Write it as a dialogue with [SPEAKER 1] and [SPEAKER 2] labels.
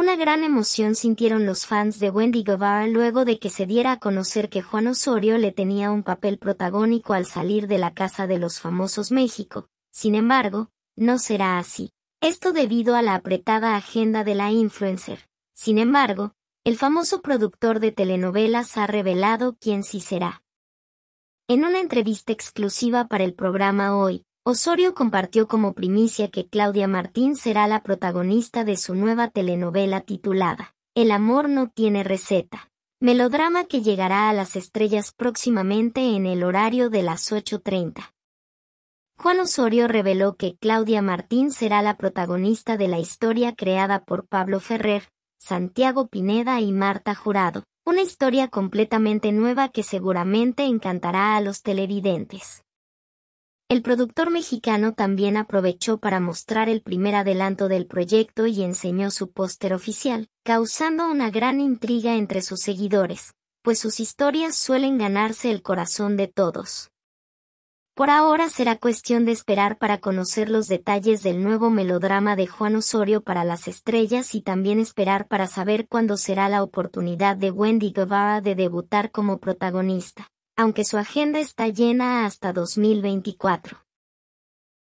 [SPEAKER 1] Una gran emoción sintieron los fans de Wendy Guevara luego de que se diera a conocer que Juan Osorio le tenía un papel protagónico al salir de la Casa de los Famosos México. Sin embargo, no será así. Esto debido a la apretada agenda de la influencer. Sin embargo, el famoso productor de telenovelas ha revelado quién sí será. En una entrevista exclusiva para el programa Hoy, Osorio compartió como primicia que Claudia Martín será la protagonista de su nueva telenovela titulada El amor no tiene receta, melodrama que llegará a las estrellas próximamente en el horario de las 8.30. Juan Osorio reveló que Claudia Martín será la protagonista de la historia creada por Pablo Ferrer, Santiago Pineda y Marta Jurado, una historia completamente nueva que seguramente encantará a los televidentes. El productor mexicano también aprovechó para mostrar el primer adelanto del proyecto y enseñó su póster oficial, causando una gran intriga entre sus seguidores, pues sus historias suelen ganarse el corazón de todos. Por ahora será cuestión de esperar para conocer los detalles del nuevo melodrama de Juan Osorio para las estrellas y también esperar para saber cuándo será la oportunidad de Wendy Guevara de debutar como protagonista aunque su agenda está llena hasta 2024.